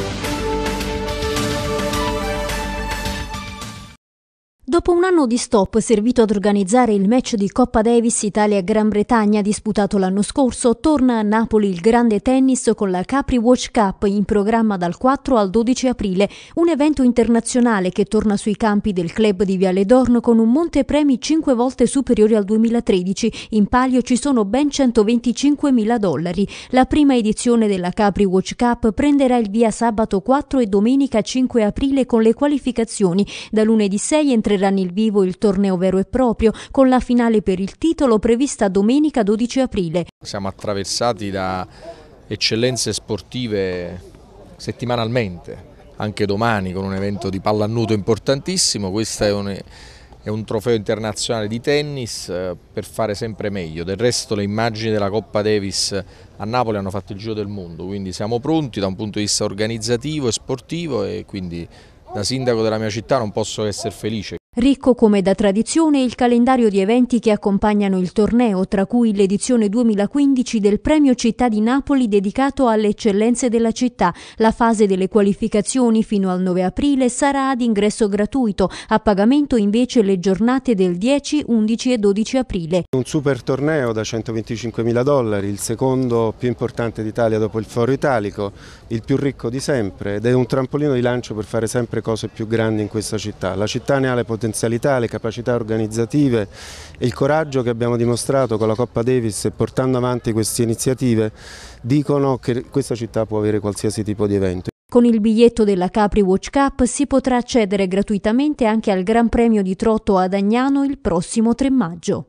Thank you. Dopo un anno di stop servito ad organizzare il match di Coppa Davis Italia-Gran Bretagna disputato l'anno scorso, torna a Napoli il grande tennis con la Capri Watch Cup in programma dal 4 al 12 aprile, un evento internazionale che torna sui campi del club di Viale d'Orno con un monte premi 5 volte superiore al 2013. In palio ci sono ben 125 mila dollari. La prima edizione della Capri Watch Cup prenderà il via sabato 4 e domenica 5 aprile con le qualificazioni. Da lunedì 6 entrerà correrà nel vivo il torneo vero e proprio, con la finale per il titolo prevista domenica 12 aprile. Siamo attraversati da eccellenze sportive settimanalmente, anche domani con un evento di pallannuto importantissimo, questo è un, è un trofeo internazionale di tennis eh, per fare sempre meglio, del resto le immagini della Coppa Davis a Napoli hanno fatto il giro del mondo, quindi siamo pronti da un punto di vista organizzativo e sportivo e quindi da sindaco della mia città non posso essere felice. Ricco come da tradizione il calendario di eventi che accompagnano il torneo, tra cui l'edizione 2015 del Premio Città di Napoli dedicato alle eccellenze della città. La fase delle qualificazioni fino al 9 aprile sarà ad ingresso gratuito, a pagamento invece le giornate del 10, 11 e 12 aprile. Un super torneo da 125 mila dollari, il secondo più importante d'Italia dopo il Foro Italico, il più ricco di sempre ed è un trampolino di lancio per fare sempre cose più grandi in questa città. La città ne ha le potenzialità potenzialità, le capacità organizzative e il coraggio che abbiamo dimostrato con la Coppa Davis e portando avanti queste iniziative dicono che questa città può avere qualsiasi tipo di evento. Con il biglietto della Capri Watch Cup si potrà accedere gratuitamente anche al Gran Premio di Trotto ad Agnano il prossimo 3 maggio.